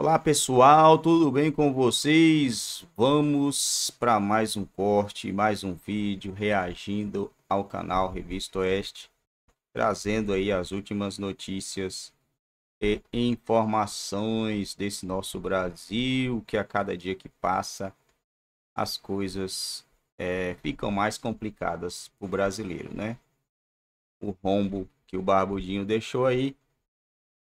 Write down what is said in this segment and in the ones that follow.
Olá pessoal, tudo bem com vocês? Vamos para mais um corte, mais um vídeo reagindo ao canal Revista Oeste, trazendo aí as últimas notícias e informações desse nosso Brasil, que a cada dia que passa as coisas é, ficam mais complicadas para o brasileiro, né? O rombo que o Barbudinho deixou aí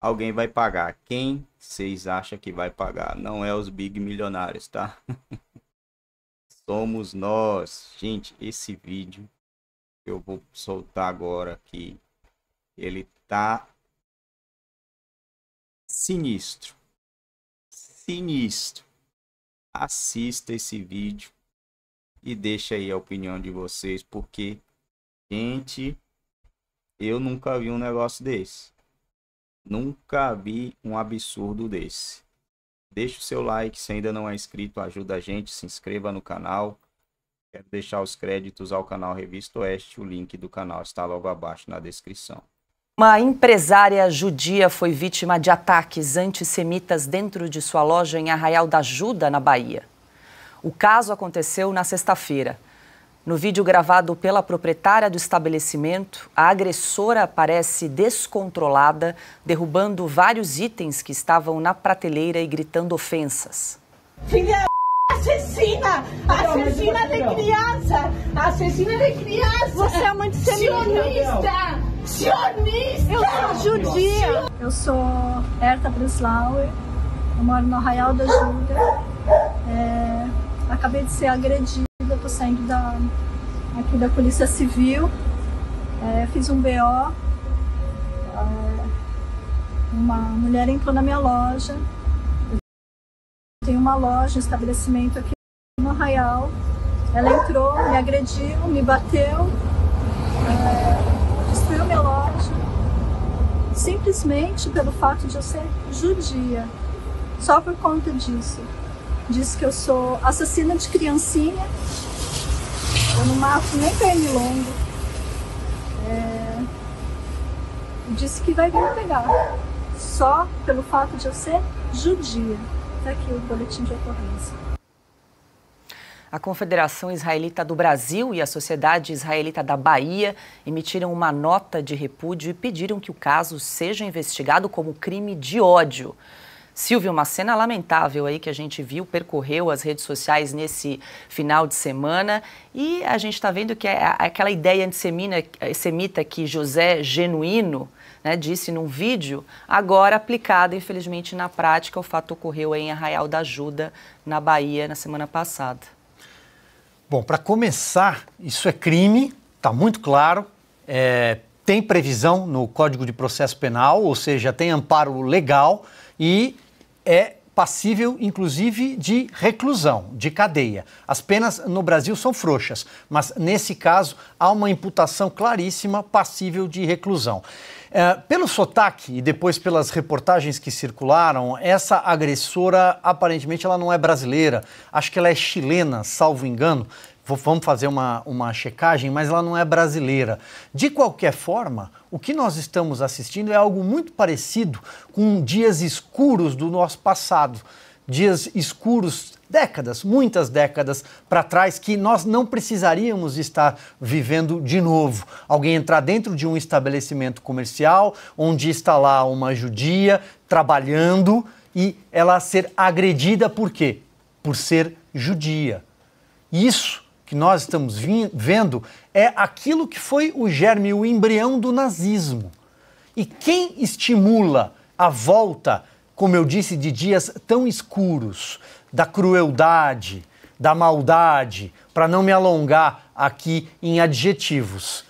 alguém vai pagar. Quem vocês acham que vai pagar? Não é os big milionários, tá? Somos nós. Gente, esse vídeo que eu vou soltar agora aqui, ele tá sinistro. Sinistro. Assista esse vídeo e deixa aí a opinião de vocês, porque gente, eu nunca vi um negócio desse. Nunca vi um absurdo desse. Deixe o seu like se ainda não é inscrito, ajuda a gente, se inscreva no canal. Quero deixar os créditos ao canal Revista Oeste, o link do canal está logo abaixo na descrição. Uma empresária judia foi vítima de ataques antissemitas dentro de sua loja em Arraial da Ajuda, na Bahia. O caso aconteceu na sexta-feira. No vídeo gravado pela proprietária do estabelecimento, a agressora aparece descontrolada, derrubando vários itens que estavam na prateleira e gritando ofensas. Filha assassina! Assassina de criança! Assassina de criança! Você é uma sionista! Sionista! Eu sou judia! Eu sou Herta Breslauer, eu moro no Arraial da Júlia. É, acabei de ser agredida. Eu tô saindo da, aqui da Polícia Civil, é, fiz um BO, é, uma mulher entrou na minha loja, eu tenho uma loja, um estabelecimento aqui no Arraial, ela entrou, me agrediu, me bateu, é, destruiu minha loja, simplesmente pelo fato de eu ser judia, só por conta disso. Diz que eu sou assassina de criancinha. Eu não mato nem pernilongo. É... Disse que vai vir pegar. Só pelo fato de eu ser judia. Está aqui o boletim de ocorrência. A Confederação Israelita do Brasil e a Sociedade Israelita da Bahia emitiram uma nota de repúdio e pediram que o caso seja investigado como crime de ódio. Silvio, uma cena lamentável aí que a gente viu, percorreu as redes sociais nesse final de semana e a gente está vendo que é aquela ideia antissemita que José Genuíno né, disse num vídeo, agora aplicada, infelizmente, na prática, o fato ocorreu em Arraial da Ajuda, na Bahia, na semana passada. Bom, para começar, isso é crime, está muito claro, é, tem previsão no Código de Processo Penal, ou seja, tem amparo legal e é passível, inclusive, de reclusão, de cadeia. As penas no Brasil são frouxas, mas nesse caso há uma imputação claríssima passível de reclusão. É, pelo sotaque e depois pelas reportagens que circularam, essa agressora aparentemente ela não é brasileira, acho que ela é chilena, salvo engano vamos fazer uma, uma checagem, mas ela não é brasileira. De qualquer forma, o que nós estamos assistindo é algo muito parecido com dias escuros do nosso passado. Dias escuros, décadas, muitas décadas para trás, que nós não precisaríamos estar vivendo de novo. Alguém entrar dentro de um estabelecimento comercial, onde está lá uma judia trabalhando e ela ser agredida por quê? Por ser judia. Isso que nós estamos vendo é aquilo que foi o germe, o embrião do nazismo. E quem estimula a volta, como eu disse, de dias tão escuros, da crueldade, da maldade, para não me alongar aqui em adjetivos?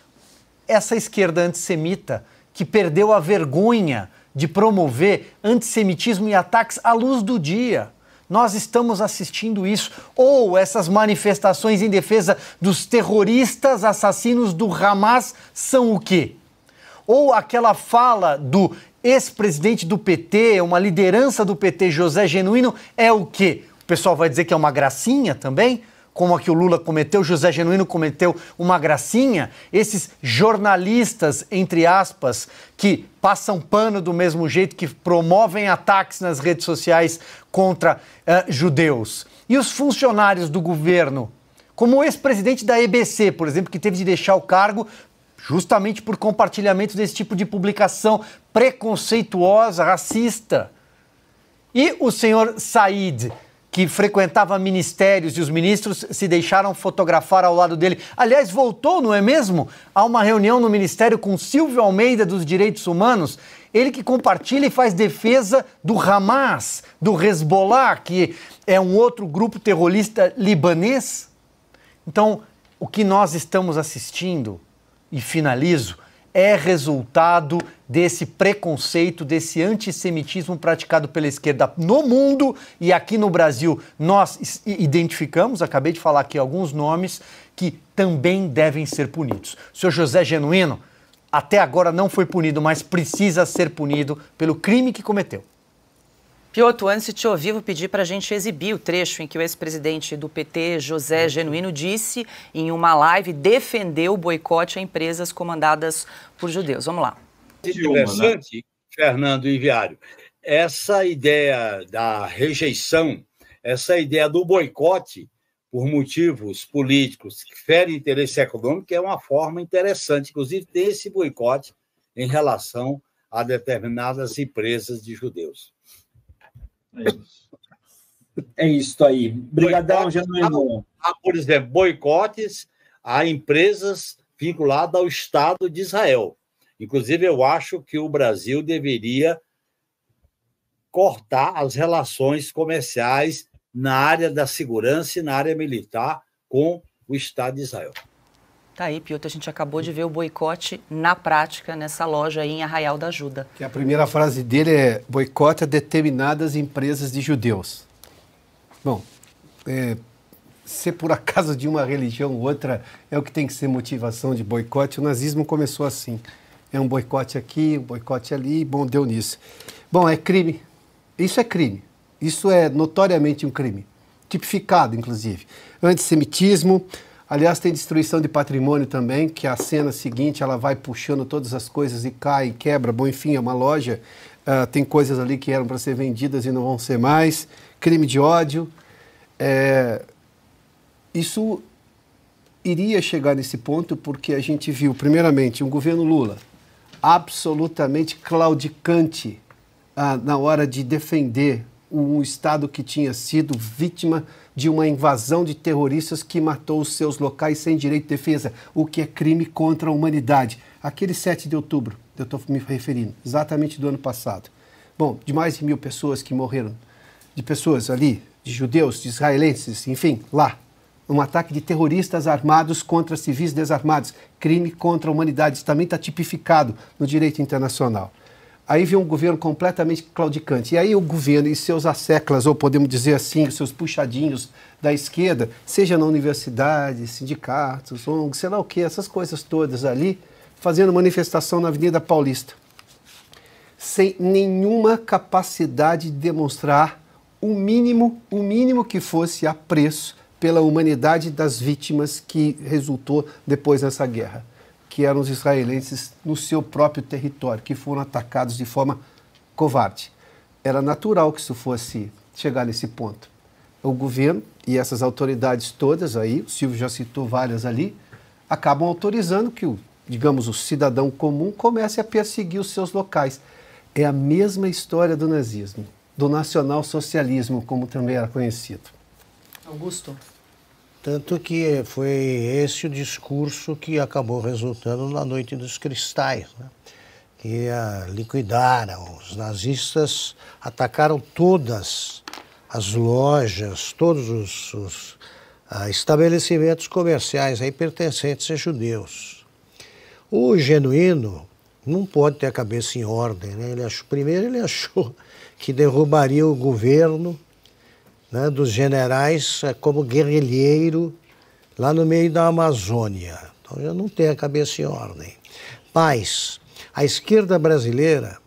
Essa esquerda antissemita que perdeu a vergonha de promover antissemitismo e ataques à luz do dia nós estamos assistindo isso. Ou essas manifestações em defesa dos terroristas assassinos do Hamas são o quê? Ou aquela fala do ex-presidente do PT, uma liderança do PT, José Genuíno, é o quê? O pessoal vai dizer que é uma gracinha também? como a que o Lula cometeu, José Genuíno cometeu uma gracinha, esses jornalistas, entre aspas, que passam pano do mesmo jeito, que promovem ataques nas redes sociais contra uh, judeus. E os funcionários do governo, como o ex-presidente da EBC, por exemplo, que teve de deixar o cargo justamente por compartilhamento desse tipo de publicação preconceituosa, racista. E o senhor Said, que frequentava ministérios e os ministros se deixaram fotografar ao lado dele. Aliás, voltou, não é mesmo? A uma reunião no ministério com Silvio Almeida dos Direitos Humanos. Ele que compartilha e faz defesa do Hamas, do Hezbollah, que é um outro grupo terrorista libanês. Então, o que nós estamos assistindo, e finalizo, é resultado desse preconceito, desse antissemitismo praticado pela esquerda no mundo e aqui no Brasil. Nós identificamos, acabei de falar aqui alguns nomes que também devem ser punidos. O senhor José Genuíno até agora não foi punido, mas precisa ser punido pelo crime que cometeu. Pioto, antes de te ouvir, vou pedir para a gente exibir o trecho em que o ex-presidente do PT, José uhum. Genuíno, disse em uma live defender o boicote a empresas comandadas por judeus. Vamos lá. Interessante, Fernando Inviário, Viário, essa ideia da rejeição, essa ideia do boicote por motivos políticos que ferem interesse econômico é uma forma interessante, inclusive, desse boicote em relação a determinadas empresas de judeus. É, é isso. aí. Obrigadão, Genuíno. Há, por exemplo, boicotes a empresas vinculadas ao Estado de Israel. Inclusive, eu acho que o Brasil deveria cortar as relações comerciais na área da segurança e na área militar com o Estado de Israel. Tá aí, Piotr, a gente acabou de ver o boicote na prática nessa loja aí em Arraial da Ajuda. Que a primeira frase dele é "Boicote a determinadas empresas de judeus. Bom, é, ser por acaso de uma religião ou outra é o que tem que ser motivação de boicote. O nazismo começou assim. É um boicote aqui, um boicote ali, bom, deu nisso. Bom, é crime. Isso é crime. Isso é notoriamente um crime. Tipificado, inclusive. Antissemitismo, Aliás, tem destruição de patrimônio também, que a cena seguinte ela vai puxando todas as coisas e cai e quebra. Bom, enfim, é uma loja. Uh, tem coisas ali que eram para ser vendidas e não vão ser mais. Crime de ódio. É... Isso iria chegar nesse ponto porque a gente viu, primeiramente, um governo Lula absolutamente claudicante ah, na hora de defender um Estado que tinha sido vítima de uma invasão de terroristas que matou os seus locais sem direito de defesa, o que é crime contra a humanidade. Aquele 7 de outubro, eu estou me referindo, exatamente do ano passado. Bom, de mais de mil pessoas que morreram, de pessoas ali, de judeus, de israelenses, enfim, lá. Um ataque de terroristas armados contra civis desarmados. Crime contra a humanidade. Isso também está tipificado no direito internacional. Aí vem um governo completamente claudicante. E aí o governo e seus asseclas, ou podemos dizer assim, seus puxadinhos da esquerda, seja na universidade, sindicatos, ONG, sei lá o que, essas coisas todas ali, fazendo manifestação na Avenida Paulista, sem nenhuma capacidade de demonstrar o mínimo, o mínimo que fosse apreço pela humanidade das vítimas que resultou depois dessa guerra que eram os israelenses no seu próprio território, que foram atacados de forma covarde. Era natural que isso fosse chegar nesse ponto. O governo e essas autoridades todas aí, o Silvio já citou várias ali, acabam autorizando que o, digamos, o cidadão comum comece a perseguir os seus locais. É a mesma história do nazismo, do nacional-socialismo, como também era conhecido. Augusto. Tanto que foi esse o discurso que acabou resultando na Noite dos Cristais, né? que liquidaram. Os nazistas atacaram todas as lojas, todos os, os ah, estabelecimentos comerciais aí pertencentes a judeus. O genuíno não pode ter a cabeça em ordem. Né? Ele achou, primeiro, ele achou que derrubaria o governo né, dos generais é como guerrilheiro lá no meio da Amazônia. Então já não tem a cabeça em ordem. Mas a esquerda brasileira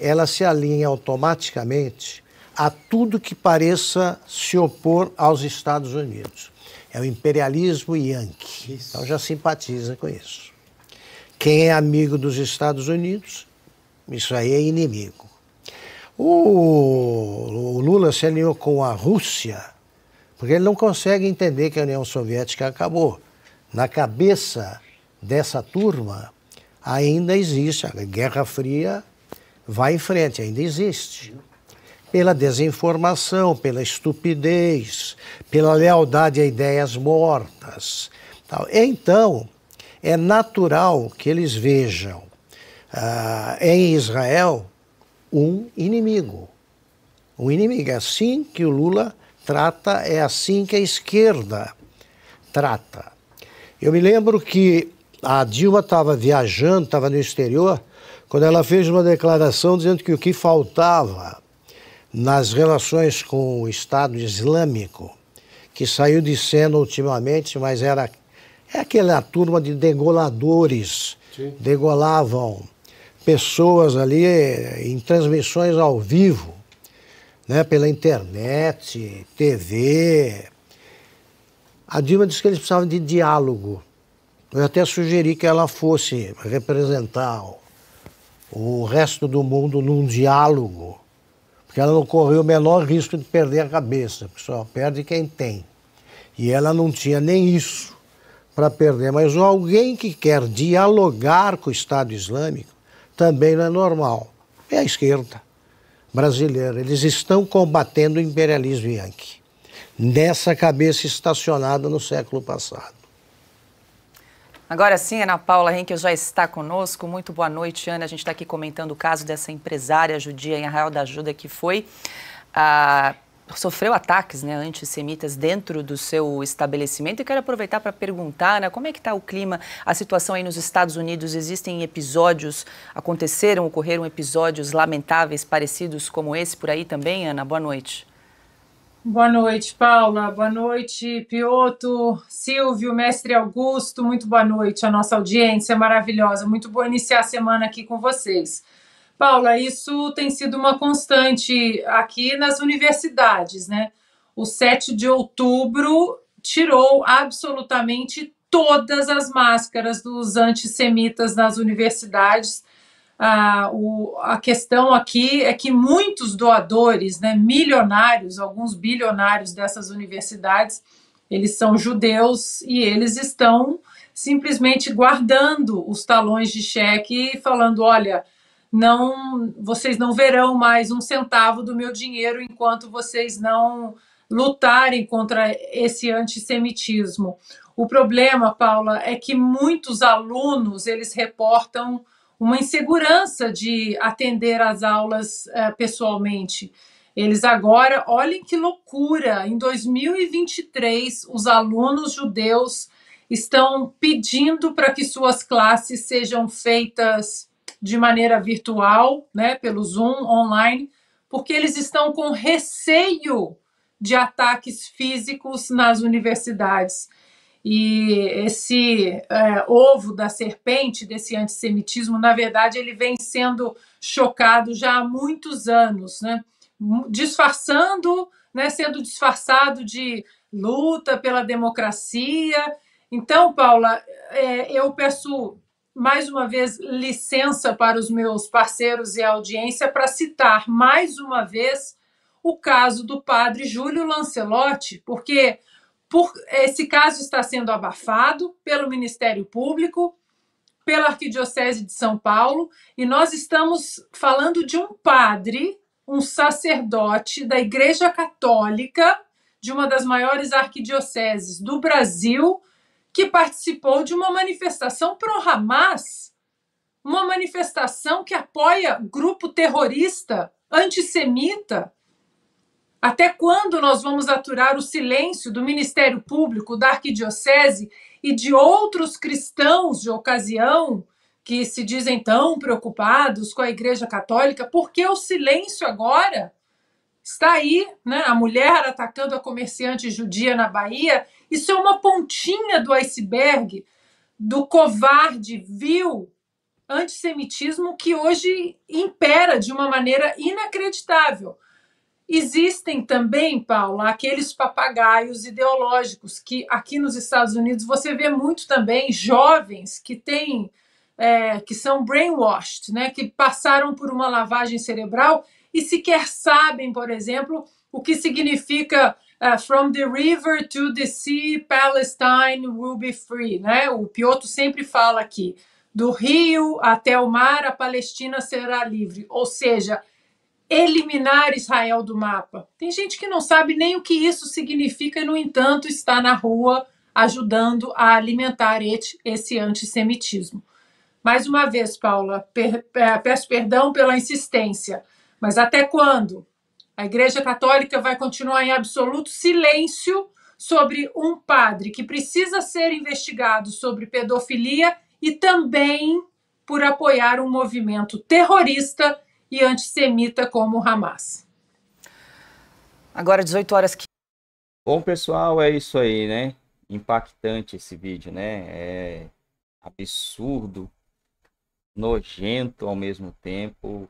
ela se alinha automaticamente a tudo que pareça se opor aos Estados Unidos. É o imperialismo yankee. Isso. Então já simpatiza com isso. Quem é amigo dos Estados Unidos, isso aí é inimigo. O, o Lula se aliou com a Rússia porque ele não consegue entender que a União Soviética acabou. Na cabeça dessa turma, ainda existe, a Guerra Fria vai em frente, ainda existe. Pela desinformação, pela estupidez, pela lealdade a ideias mortas. Tal. Então, é natural que eles vejam ah, em Israel um inimigo. Um inimigo. É assim que o Lula trata, é assim que a esquerda trata. Eu me lembro que a Dilma estava viajando, estava no exterior, quando ela fez uma declaração dizendo que o que faltava nas relações com o Estado Islâmico, que saiu de cena ultimamente, mas era é aquela turma de degoladores, Sim. degolavam pessoas ali eh, em transmissões ao vivo, né, pela internet, TV. A Dilma disse que eles precisavam de diálogo. Eu até sugeri que ela fosse representar o resto do mundo num diálogo, porque ela não correu o menor risco de perder a cabeça, porque só perde quem tem. E ela não tinha nem isso para perder. Mas alguém que quer dialogar com o Estado Islâmico também não é normal. É a esquerda brasileira. Eles estão combatendo o imperialismo yankee. Nessa cabeça estacionada no século passado. Agora sim, Ana Paula Henkel já está conosco. Muito boa noite, Ana. A gente está aqui comentando o caso dessa empresária judia em Arraial da Ajuda que foi ah, sofreu ataques né, antissemitas dentro do seu estabelecimento. E quero aproveitar para perguntar né, como é que está o clima, a situação aí nos Estados Unidos. Existem episódios, aconteceram, ocorreram episódios lamentáveis parecidos como esse por aí também, Ana? Boa noite. Boa noite, Paula. Boa noite, Pioto, Silvio, Mestre Augusto. Muito boa noite à nossa audiência maravilhosa. Muito bom iniciar a semana aqui com vocês. Paula, isso tem sido uma constante aqui nas universidades, né? O 7 de outubro tirou absolutamente todas as máscaras dos antissemitas nas universidades. Ah, o, a questão aqui é que muitos doadores, né, milionários, alguns bilionários dessas universidades, eles são judeus e eles estão simplesmente guardando os talões de cheque, falando: olha, não vocês não verão mais um centavo do meu dinheiro enquanto vocês não lutarem contra esse antissemitismo. O problema, Paula, é que muitos alunos eles reportam uma insegurança de atender as aulas eh, pessoalmente. Eles agora, olhem que loucura, em 2023 os alunos judeus estão pedindo para que suas classes sejam feitas de maneira virtual, né, pelo Zoom, online, porque eles estão com receio de ataques físicos nas universidades. E esse é, ovo da serpente, desse antissemitismo, na verdade, ele vem sendo chocado já há muitos anos, né? disfarçando, né? sendo disfarçado de luta pela democracia. Então, Paula, é, eu peço mais uma vez licença para os meus parceiros e audiência para citar mais uma vez o caso do padre Júlio Lancelotti, porque por, esse caso está sendo abafado pelo Ministério Público, pela Arquidiocese de São Paulo, e nós estamos falando de um padre, um sacerdote da Igreja Católica, de uma das maiores arquidioceses do Brasil, que participou de uma manifestação pro Hamas, uma manifestação que apoia grupo terrorista, antissemita. Até quando nós vamos aturar o silêncio do Ministério Público, da Arquidiocese e de outros cristãos de ocasião que se dizem tão preocupados com a Igreja Católica? Por que o silêncio agora? Está aí né, a mulher atacando a comerciante judia na Bahia. Isso é uma pontinha do iceberg do covarde, vil antissemitismo que hoje impera de uma maneira inacreditável. Existem também, Paula, aqueles papagaios ideológicos que aqui nos Estados Unidos você vê muito também jovens que têm. É, que são brainwashed, né, que passaram por uma lavagem cerebral e sequer sabem, por exemplo, o que significa uh, From the River to the Sea, Palestine will be free. Né? O Piotr sempre fala aqui: do rio até o mar, a Palestina será livre. Ou seja, eliminar Israel do mapa. Tem gente que não sabe nem o que isso significa e, no entanto, está na rua ajudando a alimentar esse antissemitismo. Mais uma vez, Paula, per eh, peço perdão pela insistência. Mas até quando? A Igreja Católica vai continuar em absoluto silêncio sobre um padre que precisa ser investigado sobre pedofilia e também por apoiar um movimento terrorista e antissemita como o Hamas. Agora 18 horas que Bom, pessoal, é isso aí, né? Impactante esse vídeo, né? É absurdo, nojento ao mesmo tempo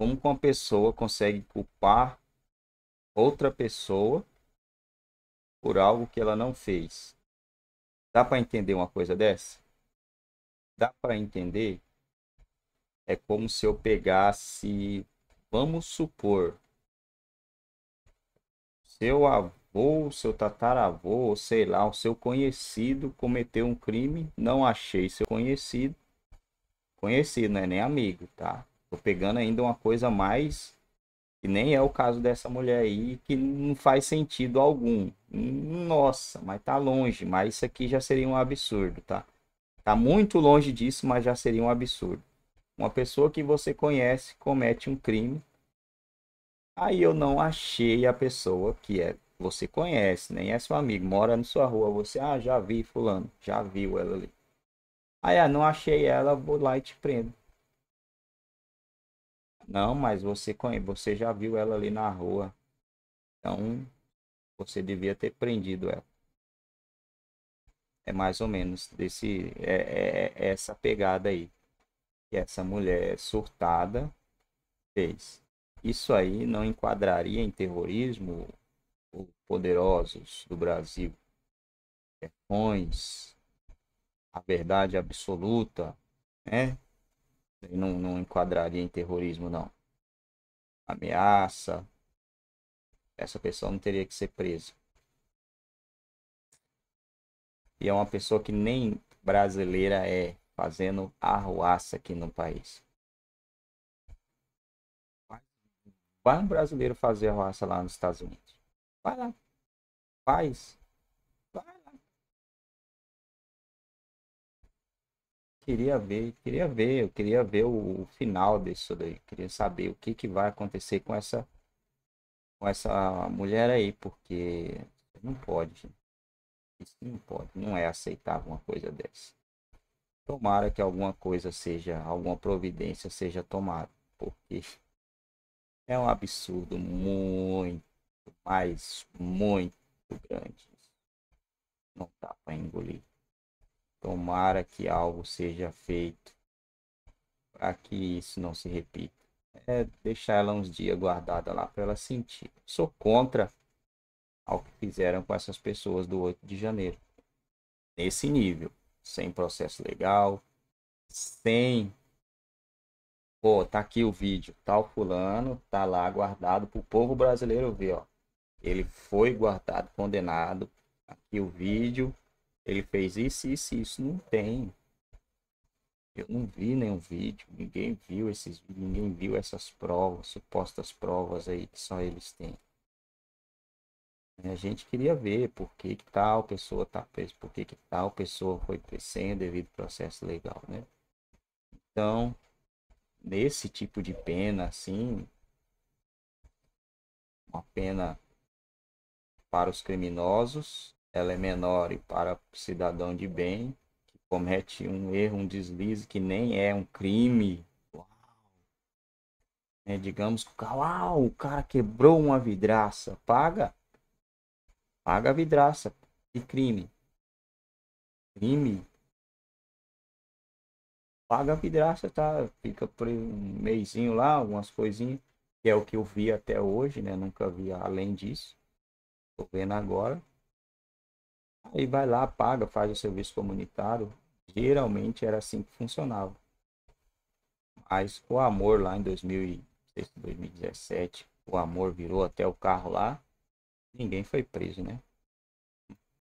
como uma pessoa consegue culpar outra pessoa por algo que ela não fez? Dá para entender uma coisa dessa? Dá para entender? É como se eu pegasse, vamos supor, seu avô, seu tataravô, sei lá, o seu conhecido cometeu um crime, não achei seu conhecido. Conhecido, não é nem amigo, tá? Tô pegando ainda uma coisa mais que nem é o caso dessa mulher aí, que não faz sentido algum. Nossa, mas tá longe, mas isso aqui já seria um absurdo, tá? Tá muito longe disso, mas já seria um absurdo. Uma pessoa que você conhece comete um crime. Aí eu não achei a pessoa que é você conhece, nem é seu amigo, mora na sua rua, você, ah, já vi fulano, já viu ela ali. Aí, ah, não achei ela, vou lá e te prendo. Não, mas você você já viu ela ali na rua. Então, você devia ter prendido ela. É mais ou menos desse é, é, é, é essa pegada aí que essa mulher surtada fez. Isso aí não enquadraria em terrorismo os poderosos do Brasil. Verões, a verdade absoluta, né? não, não enquadraria em terrorismo, não. Ameaça. Essa pessoa não teria que ser presa. E é uma pessoa que nem brasileira é, fazendo arruaça aqui no país. Vai um brasileiro fazer arruaça lá nos Estados Unidos. Vai lá. Faz. queria ver, queria ver, eu queria ver o, o final disso daí, queria saber o que, que vai acontecer com essa com essa mulher aí, porque não pode, gente. Isso não pode, não é aceitável uma coisa dessa. Tomara que alguma coisa seja, alguma providência seja tomada, porque é um absurdo muito, mas muito grande. Não dá para engolir. Tomara que algo seja feito para que isso não se repita. É deixar ela uns dias guardada lá para ela sentir. Sou contra ao que fizeram com essas pessoas do 8 de janeiro. Nesse nível, sem processo legal, sem pô, tá aqui o vídeo, tal tá fulano tá lá guardado pro povo brasileiro ver, ó. Ele foi guardado, condenado. Aqui o vídeo, ele fez isso, isso, isso. Não tem. Eu não vi nenhum vídeo, ninguém viu esses ninguém viu essas provas, supostas provas aí que só eles têm. A gente queria ver por que, que tal pessoa tá presa, por que, que tal pessoa foi presa devido ao processo legal, né? Então, nesse tipo de pena, assim, uma pena para os criminosos ela é menor e para o cidadão de bem que comete um erro, um deslize que nem é um crime. É, digamos que o cara quebrou uma vidraça, paga, paga a vidraça Que crime. Crime. Paga a vidraça, tá? Fica por um meizinho lá, algumas coisinhas, que é o que eu vi até hoje, né? Nunca vi além disso. Tô vendo agora. Aí vai lá, paga, faz o serviço comunitário. Geralmente era assim que funcionava. Mas o amor lá em 2016, 2017, o amor virou até o carro lá. Ninguém foi preso, né?